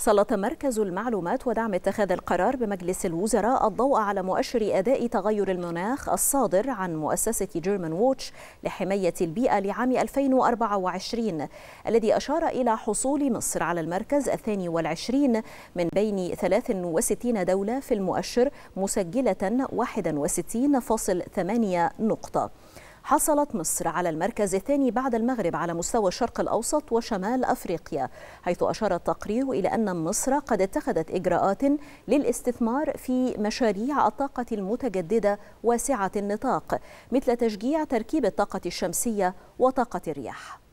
سلط مركز المعلومات ودعم اتخاذ القرار بمجلس الوزراء الضوء على مؤشر أداء تغير المناخ الصادر عن مؤسسة جيرمان ووتش لحماية البيئة لعام 2024 الذي أشار إلى حصول مصر على المركز الثاني والعشرين من بين 63 دولة في المؤشر مسجلة 61.8 نقطة حصلت مصر على المركز الثاني بعد المغرب على مستوى الشرق الأوسط وشمال أفريقيا حيث أشار التقرير إلى أن مصر قد اتخذت إجراءات للاستثمار في مشاريع الطاقة المتجددة واسعة النطاق مثل تشجيع تركيب الطاقة الشمسية وطاقة الرياح